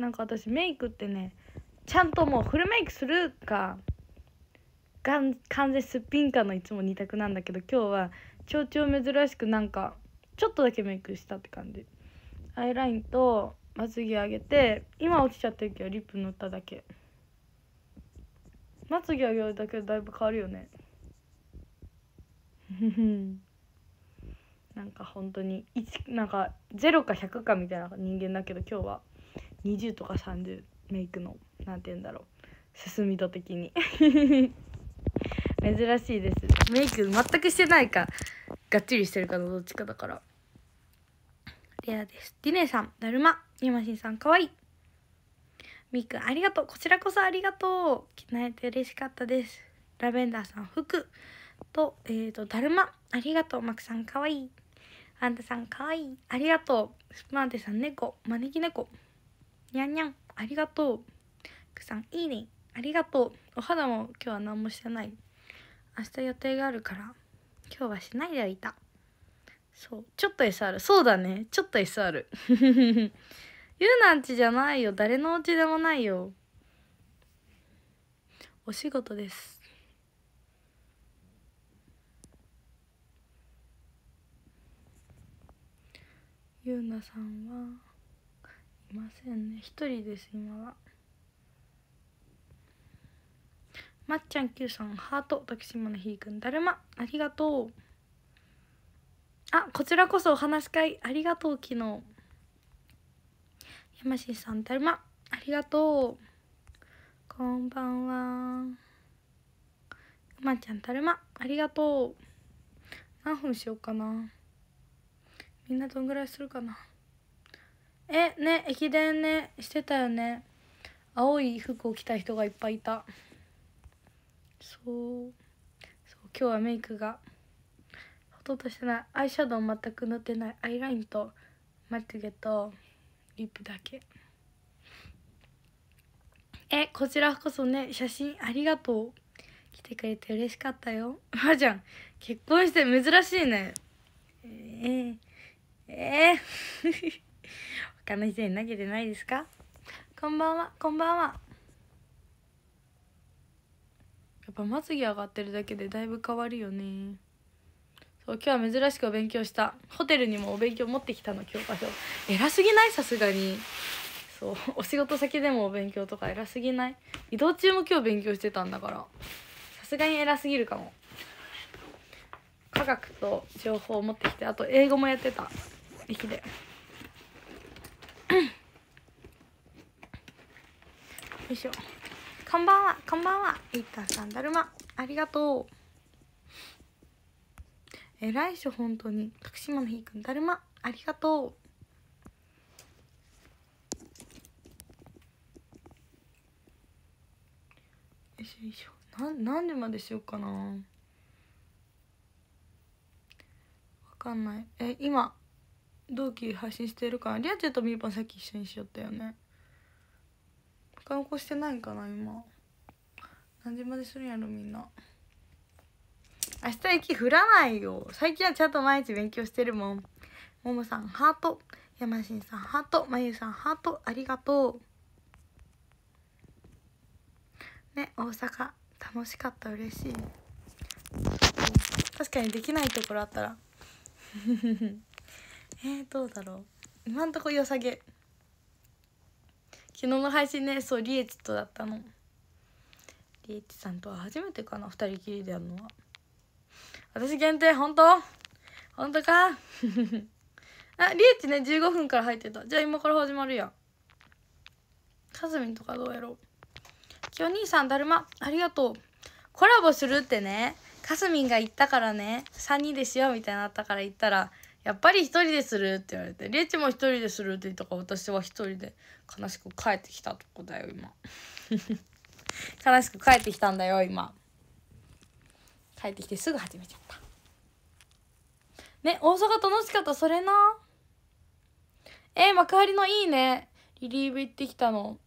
なんか私メイクってねちゃんともうフルメイクするか完全すっぴんかのいつも2択なんだけど今日は超々珍しくなんかちょっとだけメイクしたって感じアイラインとまつげ上げて今落ちちゃってるけどリップ塗っただけまつげ上げるだけでだいぶ変わるよねなんか本当に1なんか0か100かみたいな人間だけど今日は20とか30メイクの何て言うんだろう進み度的に 珍しいですメイク全くしてないかがっちりしてるかのどっちかだからレアですディネさんだるまヤマシンさんかわいいみくんありがとうこちらこそありがとう着替えて嬉しかったですラベンダーさん服とえっ、ー、とだるまありがとうマクさんかわいいあンたさんかわいいありがとうスプマンテさん猫招き猫にゃんにゃんありがとうくさんいいねありがとうお肌も今日は何もしてない明日予定があるから今日はしないでおいたそうちょっと SR そうだねちょっと SR ゆうなんちじゃないよ誰のうちでもないよお仕事ですゆうなさんはませんね一人です今はまっちゃん Q さんハート徳島のひーくんだるまありがとうあこちらこそお話し会ありがとう昨日山新さんだるまありがとうこんばんはままちゃんだるまありがとう何分しようかなみんなどんぐらいするかなえね駅伝ねしてたよね青い服を着た人がいっぱいいたそうそう今日はメイクがほとんどしてないアイシャドウ全く塗ってないアイラインとまつげとリップだけえこちらこそね写真ありがとう来てくれて嬉しかったよあじゃん結婚して珍しいねえー、えー、他の人に投げてないですかこんばんはこんばんはやっぱまつげ上がってるだけでだいぶ変わるよねそう今日は珍しくお勉強したホテルにもお勉強持ってきたの教科書偉すぎないさすがにそうお仕事先でもお勉強とか偉すぎない移動中も今日勉強してたんだからさすがに偉すぎるかも科学と情報を持ってきてあと英語もやってた駅で。よいしょこんばんはこんばんはいっーさんだるまありがとうえらいしょ本当に徳島のひーくんだるまありがとうよいしょよいしょな何でまでしようかなわかんないえ今同期配信してるからりあちゃんとみーぽんさっき一緒にしよったよね他の子してないんかな今何時までするんやろみんな明日雪降らないよ最近はちゃんと毎日勉強してるもんももさんハート山新さんハートまゆさんハートありがとうね大阪楽しかった嬉しい確かにできないところあったらえー、どうだろう今んとこ良さげ昨日の配信ねそうリエチとだったのリエチさんとは初めてかな2人きりでやるのは私限定本当本当か あリエチね15分から入ってたじゃあ今から始まるやんかずみんとかどうやろうきお兄さんだるまありがとうコラボするってねかすみんが言ったからね3人でしようみたいになったから言ったらやっぱり一人でするって言われて、レッチも一人でするって言ったから私は一人で悲しく帰ってきたとこだよ、今。悲しく帰ってきたんだよ、今。帰ってきてすぐ始めちゃった。ね、大阪楽しかった、それな。えー、幕張のいいね。リリーブ行ってきたの。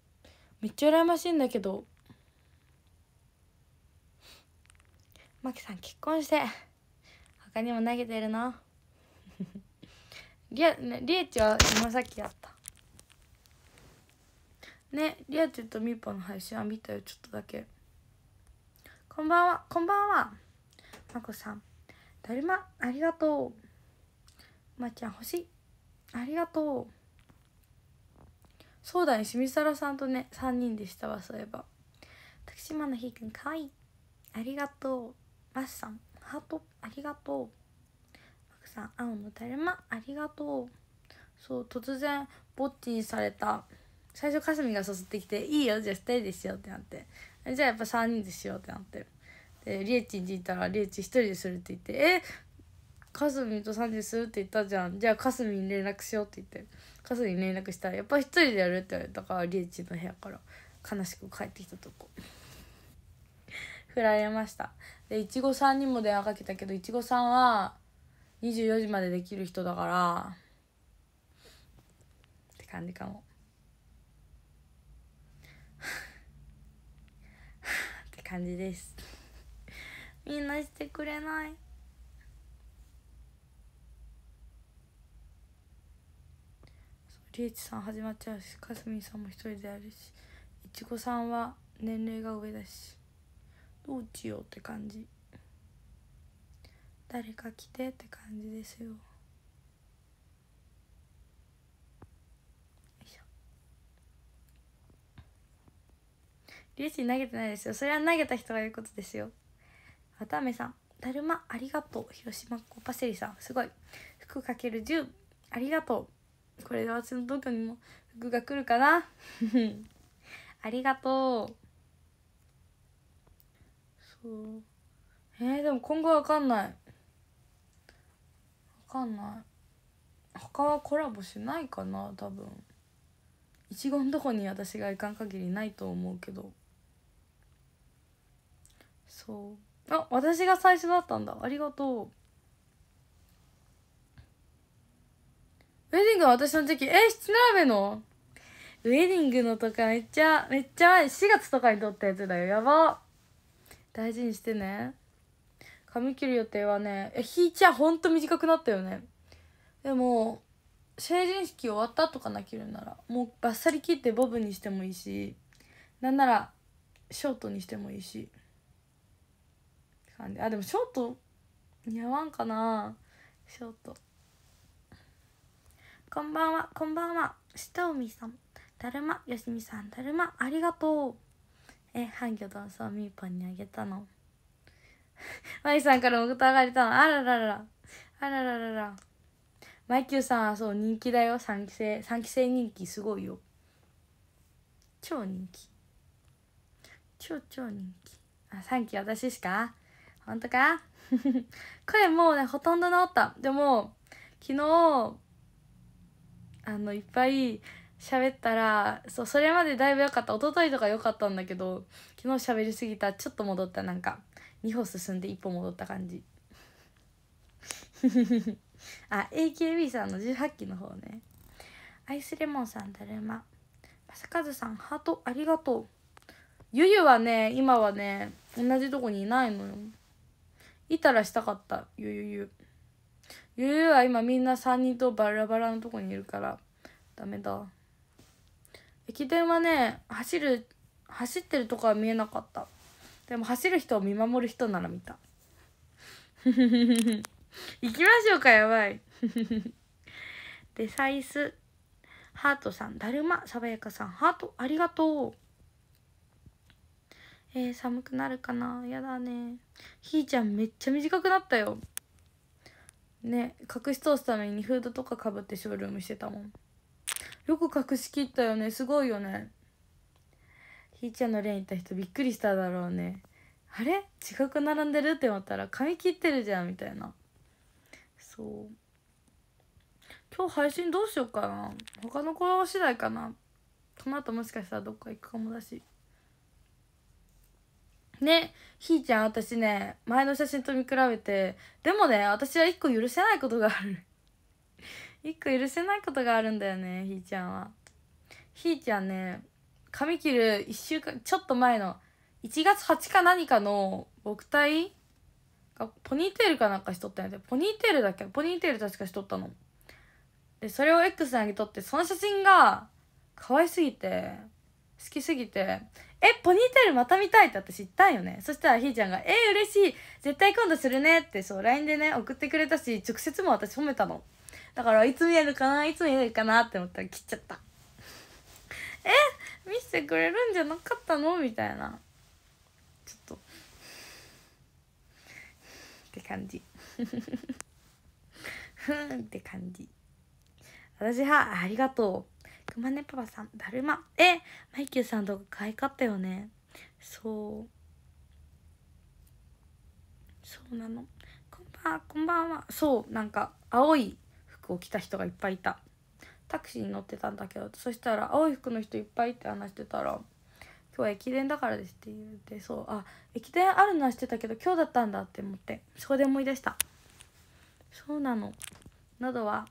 めっちゃ羨ましいんだけど。マキさん結婚して。他にも投げてるな。リア、ね、リエチは今さっきやった。ね、リアチュとミーポの配信は見たよ、ちょっとだけ。こんばんは、こんばんは。まこさん。だるま、ありがとう。まちゃん、星。ありがとう。そうだね、みさらさんとね、3人でしたわ、そういえば。徳島のひーくん、かわいい。ありがとう。まっさん、ハート、ありがとう。さん青のだるまありがとうそう突然ボッティされた最初かすみが誘ってきて「いいよじゃあ2人でしよう」ってなってじゃあやっぱ3人でしようってなってでリエチに聞いたらリエチ1人でするって言って「えかすみと3人でするって言ったじゃんじゃあかすみに連絡しよう」って言ってかすみに連絡したら「やっぱ1人でやる」って言われたからリエチの部屋から悲しく帰ってきたとこ。振 られましたでいちごさんにも電話かけたけどいちごさんは24時までできる人だからって感じかもって感じですみんなしてくれないリーチさん始まっちゃうしかすみさんも一人でやるしいちごさんは年齢が上だしどうしようって感じ誰か来てって感じですよ。リュウジ投げてないですよ。それは投げた人が言うことですよ。渡めさん、だるまありがとう。広島コパセリさん、すごい。服かける10、ありがとう。これで私の東京にも服が来るかな ありがとう。そう。えー、でも今後わかんない。かんない他はコラボしないかな多分一言どとこに私が行かん限りないと思うけどそうあ私が最初だったんだありがとうウェディングは私の時期え七並べのウェディングのとかめっちゃめっちゃ前4月とかに撮ったやつだよやば大事にしてね髪切る予定はねえひいちゃほんと短くなったよねでも成人式終わった後かな切るならもうバッサリ切ってボブにしてもいいしなんならショートにしてもいいしあでもショート似合わんかなショートこんばんはこんばんはしとうみさんだるまよしみさんだるまありがとうえハンギョドンソーミーポンにあげたの マイさんからも歌われたの。あらららら。あらららら。マイキューさんはそう人気だよ。3期生。3期生人気すごいよ。超人気。超超人気。あ、3期私しかほんとか声 もうね、ほとんど治った。でも、昨日、あの、いっぱい喋ったら、そう、それまでだいぶ良かった。一昨日とか良かったんだけど、昨日喋りすぎた。ちょっと戻った、なんか。2歩進んで1歩戻った感じ あ AKB さんの18期の方ねアイスレモンさんだるま正和さんハートありがとうゆゆはね今はね同じとこにいないのよいたらしたかったゆゆゆゆゆは今みんな3人とバラバラのとこにいるからダメだ駅伝はね走る走ってるとこは見えなかったでも走る人を見守る人なら見た 行きましょうかやばいデサイスハートさんだるまさばやかさんハートありがとうえー、寒くなるかなやだねひーちゃんめっちゃ短くなったよね隠し通すためにフードとかかぶってショールームしてたもんよく隠しきったよねすごいよねひーちゃんのレーいた人びっくりしただろうねあれ違く並んでるって思ったら髪切ってるじゃんみたいなそう今日配信どうしようかな他の子次第かなこの後もしかしたらどっか行くかもだしねひーちゃん私ね前の写真と見比べてでもね私は1個許せないことがある1 個許せないことがあるんだよねひーちゃんはひーちゃんね髪切る一週間ちょっと前の1月8か何かの僕体がポニーテールかなんかしとったんやでポニーテールだっけポニーテール確かしとったのでそれを X に上げとってその写真が可愛すぎて好きすぎて「えポニーテールまた見たい」って私言ったんよねそしたらひーちゃんが「えー、嬉しい絶対今度するね」ってそう LINE でね送ってくれたし直接も私褒めたのだからいつ見えるかないつ見えるかなって思ったら切っちゃったえ見せてくれるんじゃなかったのみたいなちょっとって感じふんって感じ私はありがとうくまねパパさんだるまえマイキューさんとか可愛かったよねそうそうなのこんばんこんばんはそうなんか青い服を着た人がいっぱいいたタクシーに乗ってたんだけどそしたら「青い服の人いっぱい」って話してたら「今日は駅伝だからです」って言ってそうあ駅伝あるのはしてたけど今日だったんだって思ってそこで思い出したそうなの喉は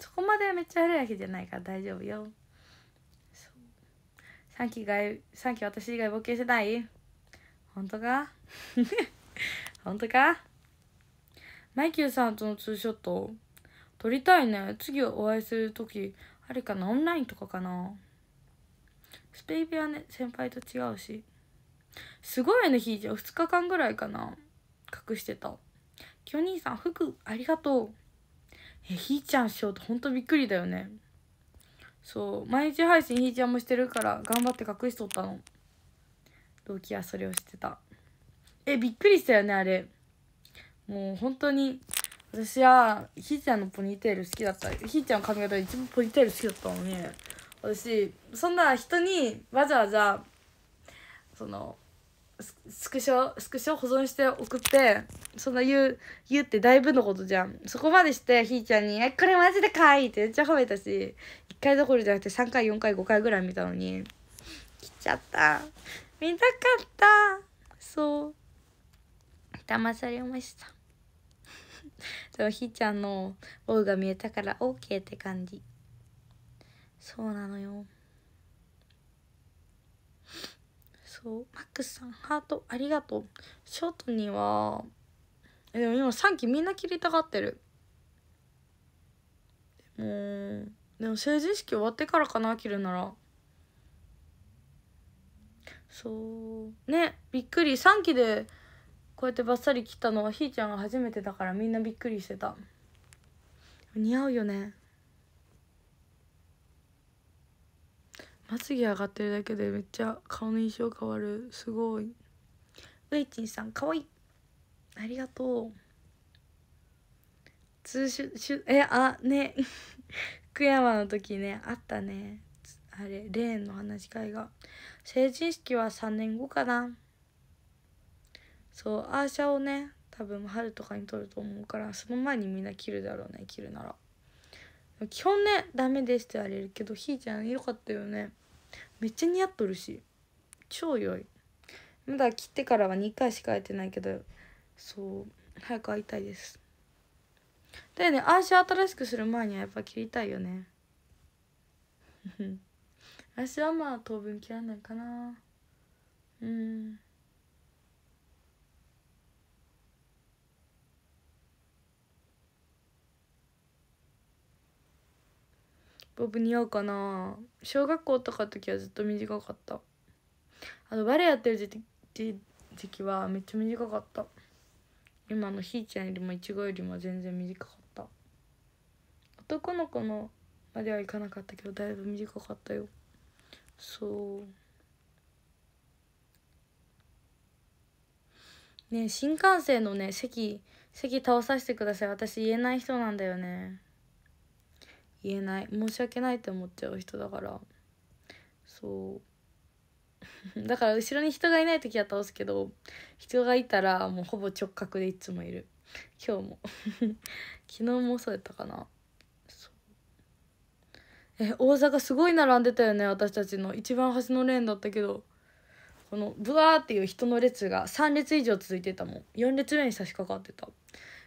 そこまでめっちゃ悪いわけじゃないから大丈夫よ3期外3期私以外冒険してない本当か 本当かマイキューさんとのツーショット撮りたいね次お会いする時あれかなオンラインとかかなスペイビアね先輩と違うしすごいねひーちゃん2日間ぐらいかな隠してたきょ兄さん服ありがとうえひーちゃんしようとほんとびっくりだよねそう毎日配信ひーちゃんもしてるから頑張って隠しとったの同期はそれをしてたえびっくりしたよねあれもう本当に私はひーちゃんのポニーテール好きだったひーちゃんの髪型一番ポニーテール好きだったのに私そんな人にわざわざそのスクショスクショ保存して送ってそんな言う言うってだいぶのことじゃんそこまでしてひーちゃんに「えこれマジでかいい!」ってめっちゃ褒めたし1回どころじゃなくて3回4回5回ぐらい見たのに来ちゃった見たかったそう騙されましたそうひーちゃんの「おう」が見えたから OK って感じそうなのよそうマックスさんハートありがとうショートにはでも今3期みんな切りたがってるもうでも成人式終わってからかな切るならそうねびっくり3期でこうやってバッサリ切ったのはひーちゃんが初めてだからみんなびっくりしてた似合うよねまつげ上がってるだけでめっちゃ顔の印象変わるすごいういちんさんかわいいありがとう通しゅえあね 福山の時ねあったねあれレーンの話し会が成人式は3年後かなそうアーシャをね多分春とかに撮ると思うからその前にみんな切るだろうね切るなら基本ねダメですって言われるけどひーちゃんよかったよねめっちゃ似合っとるし超良いまだ切ってからは2回しか会えてないけどそう早く会いたいですだよねアーシャ新しくする前にはやっぱ切りたいよね私はまあ当分切らないかなうんボブ似合うかな小学校とかの時はずっと短かったあのバレエやってる時時時期はめっちゃ短かった今のひーちゃんよりもいちごよりも全然短かった男の子のまではいかなかったけどだいぶ短かったよそうね新幹線のね席席倒させてください私言えない人なんだよね言えない申し訳ないって思っちゃう人だからそう だから後ろに人がいない時は倒すけど人がいたらもうほぼ直角でいつもいる今日も 昨日もそうやったかなえ大阪すごい並んでたよね私たちの一番端のレーンだったけどこのブワーっていう人の列が3列以上続いてたもん4列目に差し掛かってた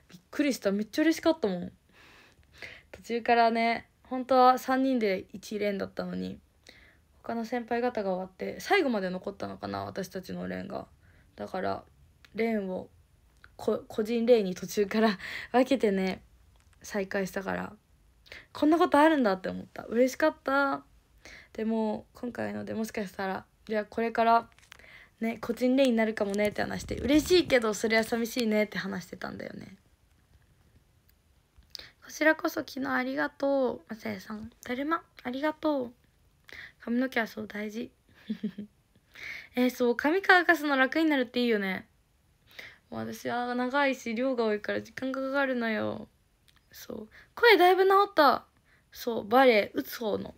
びっくりしためっちゃ嬉しかったもん途中からね本当は3人で1連だったのに他の先輩方が終わって最後まで残ったのかな私たちの連がだから連を個人連に途中から 分けてね再開したからこんなことあるんだって思った嬉しかったでも今回のでもしかしたらじゃあこれからね個人例になるかもねって話して嬉しいけどそれは寂しいねって話してたんだよねこちらこそ昨日ありがとう。まさやさん。だるま、ありがとう。髪の毛はそう大事。えー、そう、髪乾かすの楽になるっていいよね。私は長いし、量が多いから時間がかかるのよ。そう。声だいぶ治った。そう、バレエ、打つ方の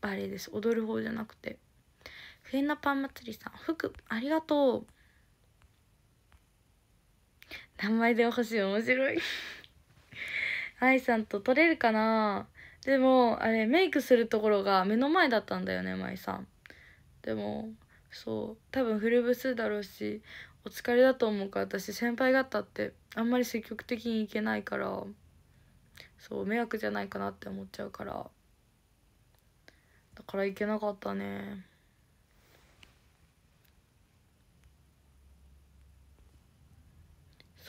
バレエです。踊る方じゃなくて。冬のパン祭りさん、服、ありがとう。名前でお欲しい、面白い。愛さんと撮れるかなでもあれメイクするところが目の前だったんだよね舞さんでもそう多分古ブスだろうしお疲れだと思うから私先輩方ってあんまり積極的に行けないからそう迷惑じゃないかなって思っちゃうからだからいけなかったね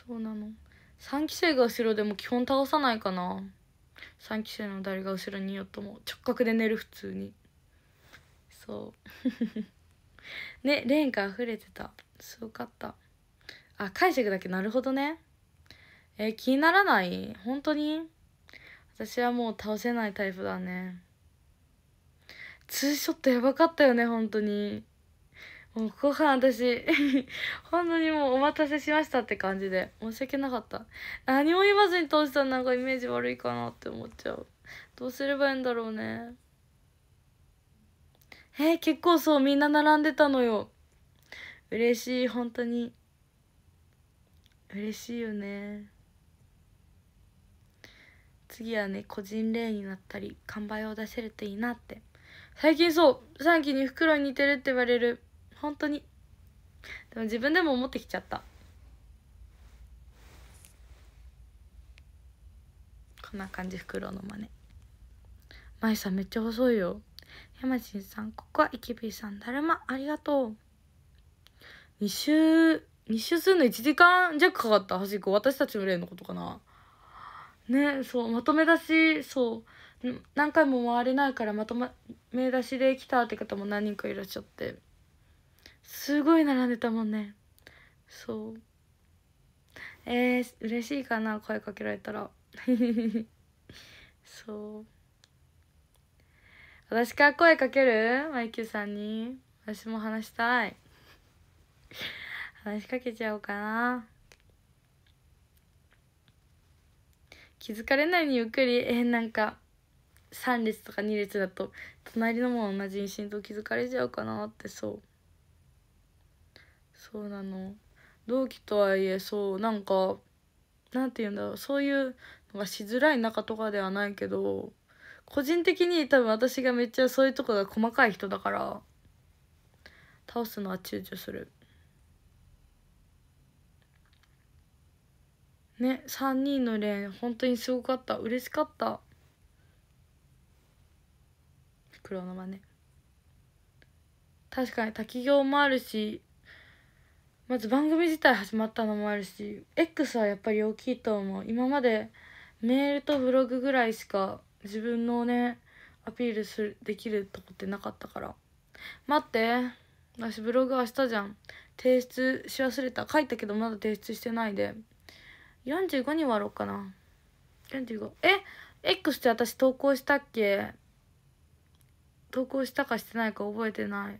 そうなの3期生が後ろでも基本倒さないかな3期生の誰が後ろにいようとも直角で寝る普通にそう ねレンが溢れてたすごかったあ解釈だけなるほどねえ気にならない本当に私はもう倒せないタイプだねツーショットやばかったよね本当にもうご飯私 本当にもうお待たせしましたって感じで申し訳なかった何も言わずに通したらなんかイメージ悪いかなって思っちゃうどうすればいいんだろうねえー、結構そうみんな並んでたのよ嬉しい本当に嬉しいよね次はね個人例になったり完売を出せるといいなって最近そう3期に袋に似てるって言われる本当にでも自分でも思ってきちゃったこんな感じフクロウの真似まいさんめっちゃ細いよ山新さんここはイケビーさんだるまありがとう2周2周するの1時間弱かかった端っこ私たちの例のことかなねそうまとめ出しそう何回も回れないからまとめ出しで来たって方も何人かいらっしゃってすごい並んでたもんねそうえー、嬉しいかな声かけられたら そう私から声かけるマイキューさんに私も話したい話しかけちゃおうかな気づかれないにゆっくりえー、なんか3列とか2列だと隣のも同じに浸透気づかれちゃうかなってそうそうなの同期とはいえそうなんかなんて言うんだろうそういうのがしづらい仲とかではないけど個人的に多分私がめっちゃそういうとこが細かい人だから倒すのは躊躇するね3人の連本当にすごかった嬉しかった黒のまね確かに滝行もあるしまず番組自体始まったのもあるし X はやっぱり大きいと思う今までメールとブログぐらいしか自分のねアピールするできるとこってなかったから待って私ブログ明日じゃん提出し忘れた書いたけどまだ提出してないで45に割ろうかな45え X って私投稿したっけ投稿したかしてないか覚えてない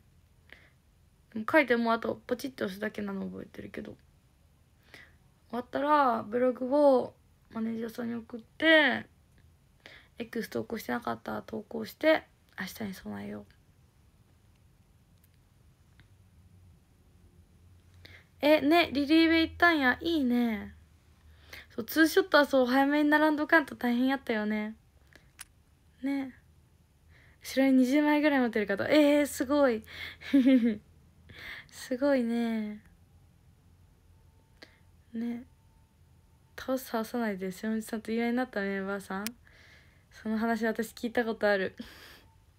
書いてもあとポチッと押すだけなの覚えてるけど終わったらブログをマネージャーさんに送って X 投稿してなかったら投稿して明日に備えようえねリリーベ行ったんやいいねそうツーショットはそう早めに並んどかんと大変やったよねね後ろに20枚ぐらい持ってる方えー、すごいすごいねね倒す倒さないで瀬本さんと言い合いになったメンバーさんその話私聞いたことある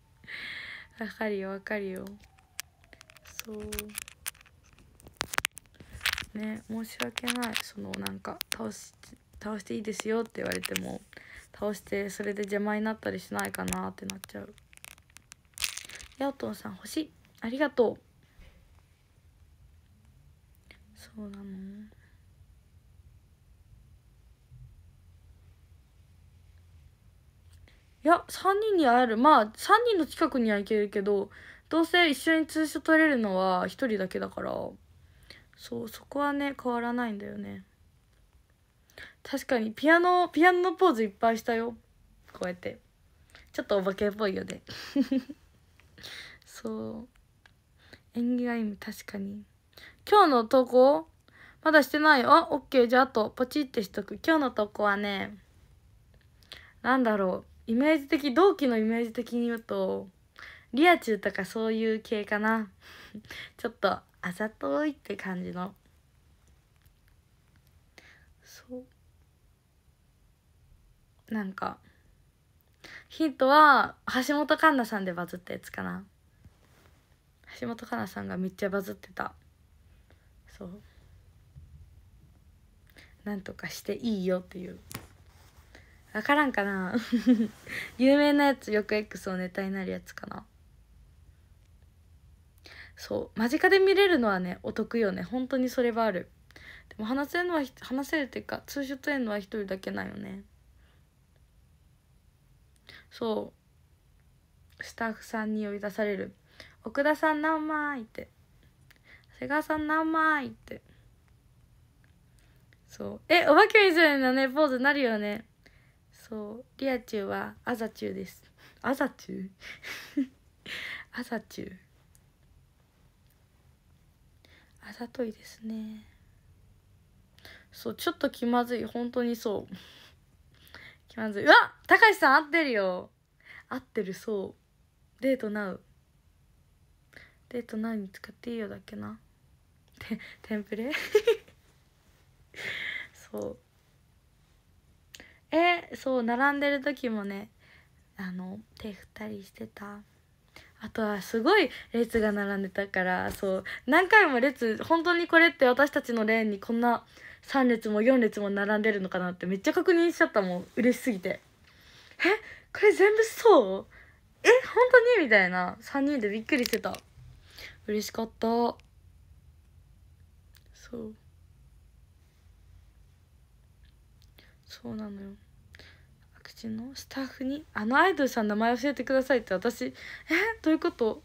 わかるよわかるよそうね申し訳ないそのなんか倒し倒していいですよって言われても倒してそれで邪魔になったりしないかなってなっちゃうヤオトンさん星ありがとうそうなのいや3人に会えるまあ3人の近くには行けるけどどうせ一緒に通所取れるのは1人だけだからそうそこはね変わらないんだよね確かにピアノピアノのポーズいっぱいしたよこうやってちょっとお化けっぽいよね そう縁起がいい確かに。今日の投稿まだしてないあ、オッケー。じゃあ、あと、ポチってしとく。今日の投稿はね、なんだろう。イメージ的、同期のイメージ的に言うと、リア充とかそういう系かな。ちょっと、あざといって感じの。そう。なんか、ヒントは、橋本環奈さんでバズったやつかな。橋本環奈さんがめっちゃバズってた。そうなんとかしていいよっていう分からんかな 有名なやつよく X をネタになるやつかなそう間近で見れるのはねお得よね本当にそれはあるでも話せるのは話せるっていうか通やるのは一人だけなんよねそうスタッフさんに呼び出される「奥田さん何枚?」って「セガさん名前ってそうえおばけゅいずれのねポーズなるよねそうリアチュウはあざチュうですあざチュう あざチュうあざといですねそうちょっと気まずい本当にそう気まずいうわたかしさん合ってるよ合ってるそうデートナウデートナウに使っていいよだっけなてテンプレそうえそう並んでる時もねあの手振ったりしてたあとはすごい列が並んでたからそう何回も列本当にこれって私たちのレーンにこんな3列も4列も並んでるのかなってめっちゃ確認しちゃったもん嬉しすぎてえこれ全部そうえ本当にみたいな3人でびっくりしてた嬉しかったそうそうなのよ各地のスタッフに「あのアイドルさん名前教えてください」って私えどういうこと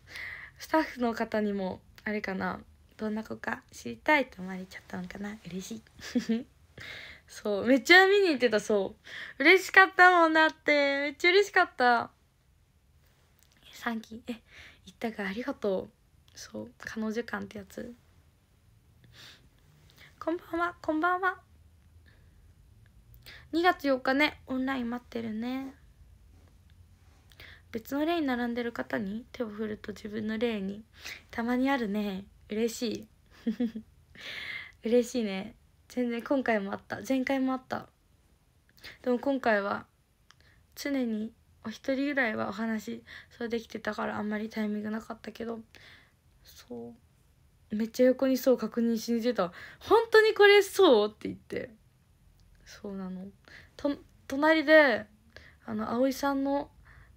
スタッフの方にもあれかなどんな子か知りたいって思われちゃったのかな嬉しい そうめっちゃ見に行ってたそう嬉しかったもんだってめっちゃ嬉しかった3期え行ったからありがとうそう彼女感ってやつこんばんはこんばんは2月4日ねオンライン待ってるね別の例に並んでる方に手を振ると自分の例にたまにあるね嬉しい 嬉しいね全然今回もあった前回もあったでも今回は常にお一人ぐらいはお話そうできてたからあんまりタイミングなかったけどそうめっちゃ横にそう確認しに出た「本当にこれそう?」って言ってそうなのと隣であの葵さんの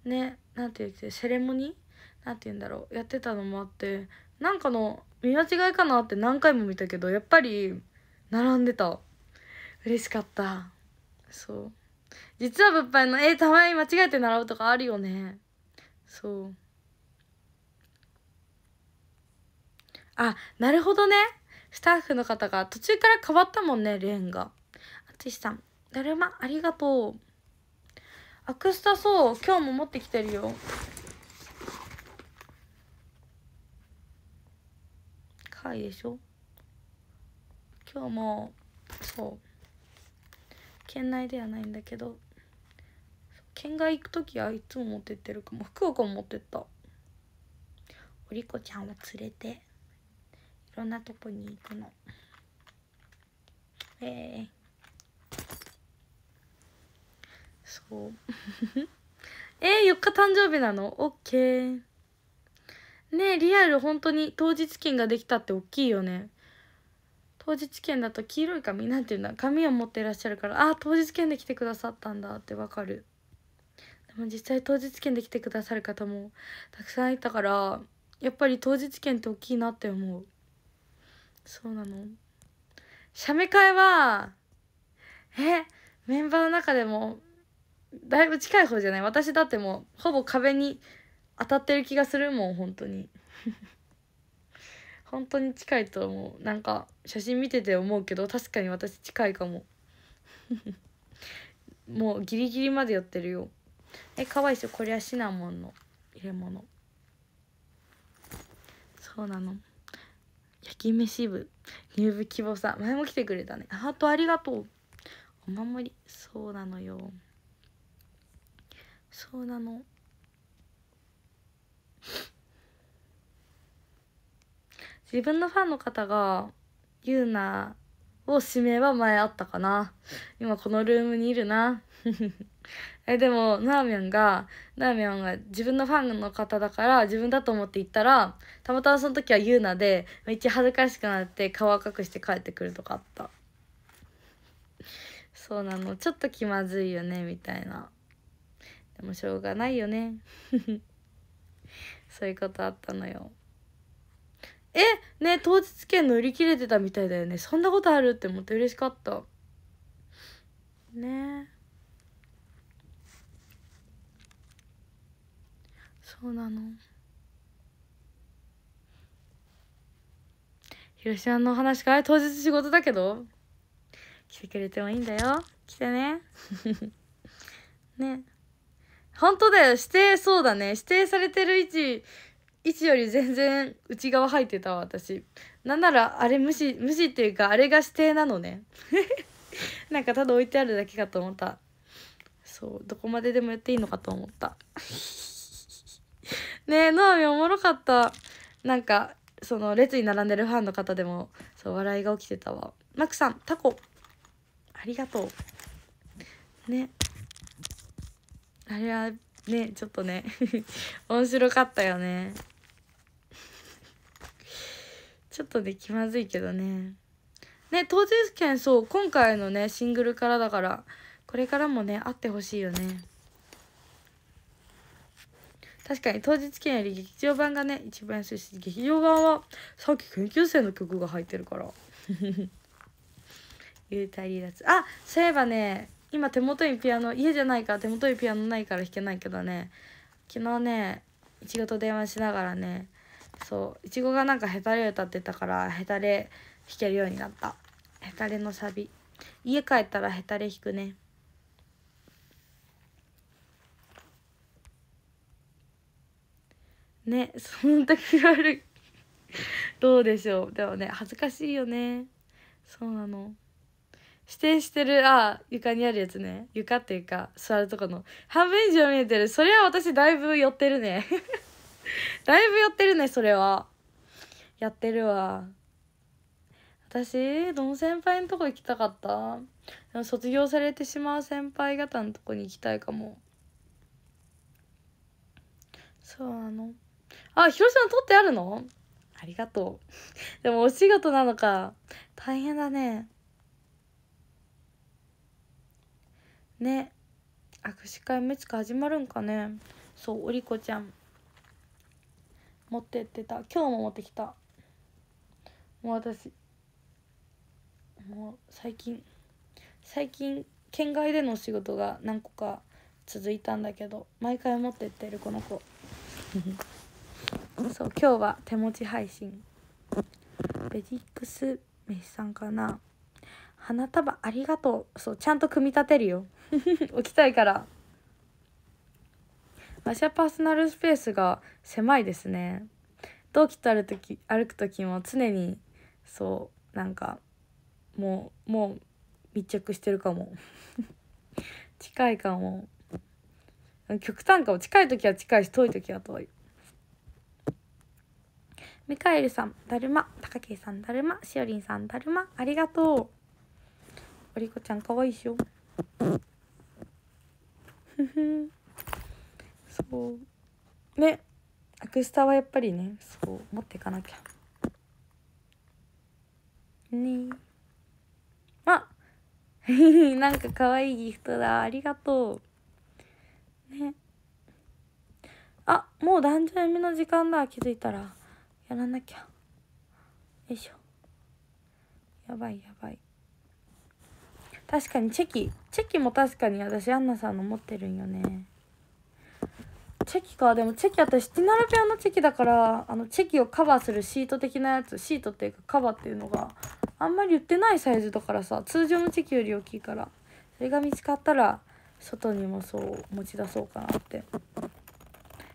ねなんて言ってセレモニーなんて言うんだろうやってたのもあってなんかの見間違いかなって何回も見たけどやっぱり並んでた嬉しかったそう実は物販の「えたまに間違えて習う」とかあるよねそうあ、なるほどね。スタッフの方が途中から変わったもんね、レーンが。あつしさん、だるまありがとう。アクスタそう、今日も持ってきてるよ。かいでしょ今日も、そう。県内ではないんだけど、県外行く時はいつも持ってってるかも。福岡も持ってった。おりこちゃんを連れて。ろんなとこに行くの。えー、そう。えー、4日誕生日なのオッケー。ねえ、リアル本当に当日券ができたって大きいよね。当日券だと黄色い紙なんていうんだ紙を持っていらっしゃるからああ当日券で来てくださったんだってわかるでも実際当日券で来てくださる方もたくさんいたからやっぱり当日券って大きいなって思うそうなの写メ会はえメンバーの中でもだいぶ近い方じゃない私だってもうほぼ壁に当たってる気がするもん本当に 本当に近いと思うなんか写真見てて思うけど確かに私近いかも もうギリギリまでやってるよえかわいいっしょこれはシナモンの入れ物そうなの焼き飯部入部希望さん前も来てくれたねハートありがとうお守りそうなのよそうなの自分のファンの方が「ゆうなを指名は前あったかな。今このルームにいるな。えでもなーみゃんがなーみゃんが自分のファンの方だから自分だと思って行ったらたまたまその時はユーナでめっちゃ恥ずかしくなって顔赤くして帰ってくるとかあったそうなのちょっと気まずいよねみたいなでもしょうがないよね そういうことあったのよえね当日券の売り切れてたみたいだよねそんなことあるって思って嬉しかったねそうなの広島の話か当日仕事だけど来てくれてもいいんだよ来てね ね本当だよ指定そうだね指定されてる位置位置より全然内側入ってたわ私なんならあれ無視無視っていうかあれが指定なのね なんかただ置いてあるだけかと思ったそうどこまででもやっていいのかと思った ねえノアミおもろかったなんかその列に並んでるファンの方でもそう笑いが起きてたわマクさんタコありがとうねあれはねちょっとね 面白かったよねちょっとで気まずいけどね。ね、当日券そう、今回のね、シングルからだから、これからもね、会ってほしいよね。確かに当日券より劇場版がね、一番安いし、劇場版はさっき研究生の曲が入ってるから。幽 体離脱。あ、そういえばね、今手元にピアノ、家じゃないから手元にピアノないから弾けないけどね、昨日ね、いちごと電話しながらね、そういちごがなんかヘタレ歌ってたからヘタレ弾けるようになったヘタレのサビ家帰ったらヘタレ弾くねねそん時があるどうでしょうでもね恥ずかしいよねそうなの指定してるあ床にあるやつね床っていうか座るとこの半分以上見えてるそれは私だいぶ寄ってるね だいぶやってるねそれはやってるわ私どの先輩のとこ行きたかったでも卒業されてしまう先輩方のとこに行きたいかもそうあのあ広島取ってあるのありがとうでもお仕事なのか大変だねね握手会めつか始まるんかねそうおりこちゃん持ってってた今日も持ってきたもう私もう最近最近県外での仕事が何個か続いたんだけど毎回持ってってるこの子 そう今日は手持ち配信ベディックスメシさんかな花束ありがとうそうちゃんと組み立てるよ起 きたいから私はパーソナルスペースが狭いですね同期と歩く時歩く時も常にそうなんかもうもう密着してるかも 近いかも極端かも近い時は近いし遠い時は遠いミカエルさん、だるま。たかけいさん、だるま。しおりんさん、だるま。ありがとう。おりこちゃん、かわいいしょ。ふふん。そうねアクスタはやっぱりねそう持っていかなきゃねあ なんか可愛いギフトだありがとうねあもう壇上読みの時間だ気づいたらやらなきゃよいしょやばいやばい確かにチェキチェキも確かに私アンナさんの持ってるんよねチェキかでもチェキ私ティナルペアのチェキだからあのチェキをカバーするシート的なやつシートっていうかカバーっていうのがあんまり売ってないサイズだからさ通常のチェキより大きいからそれが見つかったら外にもそう持ち出そうかなって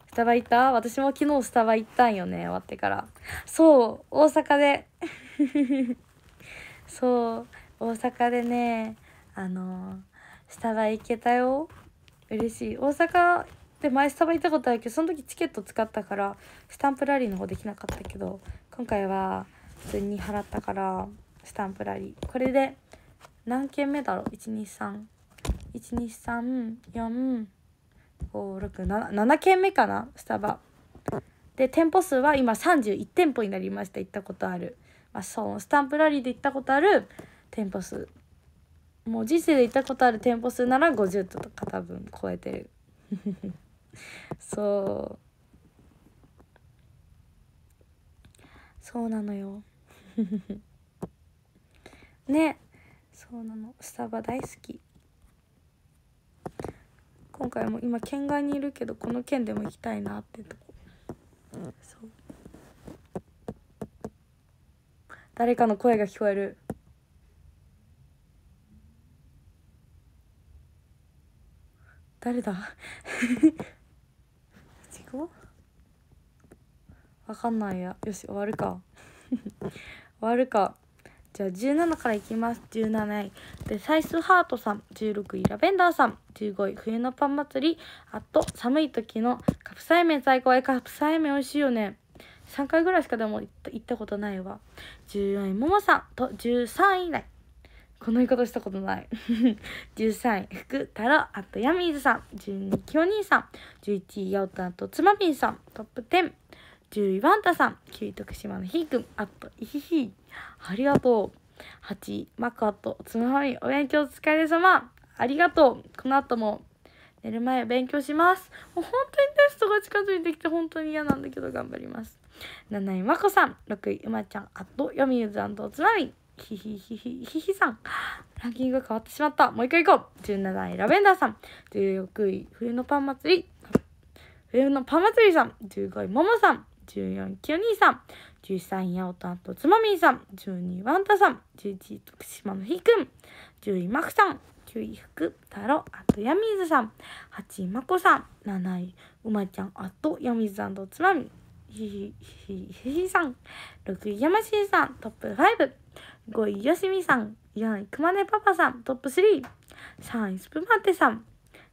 スタバ行った私も昨日スタバ行ったんよね終わってからそう大阪で そう大阪でねあのー、スタバ行けたよ嬉しい大阪で前スタバ行ったことあるけどその時チケット使ったからスタンプラリーの方できなかったけど今回は普通に払ったからスタンプラリーこれで何件目だろう12312345677件目かなスタバで店舗数は今31店舗になりました行ったことある、まあ、そうスタンプラリーで行ったことある店舗数もう人生で行ったことある店舗数なら50とか多分超えてるそうそうなのよ ねそうなのスタバ大好き今回も今県外にいるけどこの県でも行きたいなってとこそう誰かの声が聞こえる誰だ わかんないや。よし、終わるか。終わるか。じゃあ17からいきます。17位。で、サイスハートさん。16位、ラベンダーさん。15位、冬のパン祭り。あと、寒い時のカプサイメン最高。え、カプサイメン美味しいよね。3回ぐらいしかでも行ったことないわ。14位、ももさん。と、13位以内。この言い方したことない。13 位、福太郎、あと、ヤミーズさん。12位、きお兄さん。11位、ヤオタと、つまぴんさん。トップ10。10位、ワンタさん。9位、徳島のひーくん。あと、いひひ。ありがとう。8位、マクアット。つまみ、お勉強お疲れ様。ありがとう。この後も、寝る前勉強します。もう本当にテストが近づいてきて本当に嫌なんだけど頑張ります。7位、まこさん。6位、うまちゃん。あと、よみゆずおつまみ。ひひひひひひさん。ランキング変わってしまった。もう一回行こう。17位、ラベンダーさん。16位、冬のパン祭り。冬のパン祭りさん。15位、ももさん。14、キヨニーさん、13、ヤオタンとつまみんさん、12、ワンタさん、11、徳島のひくん、10位、マクさん、9位、福太郎、あと、ヤミーズさん、8位、コさん、7位、うまちゃん、あと、ヤミーズさんとつまみ、ひひひひひさん、6位、ヤマさん、トップ5、5位、よしみさん、4位、くまねパパさん、トップ3、3位、スプマテさん、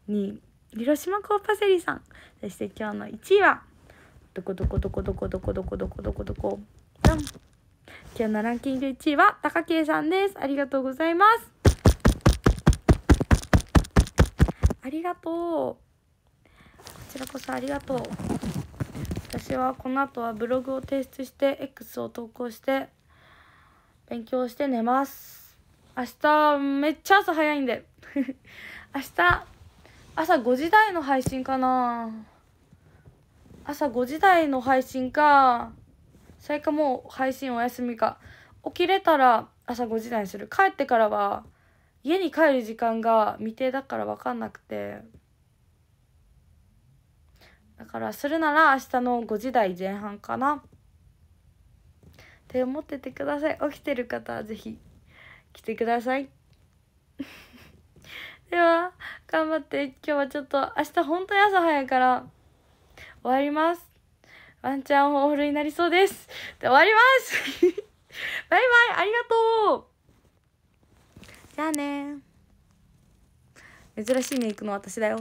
2位、広島コーパセリさん、そして今日の1位は、どこどこどこどこどこどこどこどこどこじゃん今日のランキング1位は高慶さんですありがとうございますありがとうこちらこそありがとう私はこの後はブログを提出して X を投稿して勉強して寝ます明日めっちゃ朝早いんで 明日朝5時台の配信かな朝5時台の配信か、それかもう配信お休みか。起きれたら朝5時台にする。帰ってからは、家に帰る時間が未定だから分かんなくて。だからするなら明日の5時台前半かな。って思っててください。起きてる方はぜひ来てください。では、頑張って今日はちょっと明日本当に朝早いから終わります。ワンチャンホールになりそうです。で終わります バイバイありがとうじゃあね珍しいね行くの私だよ。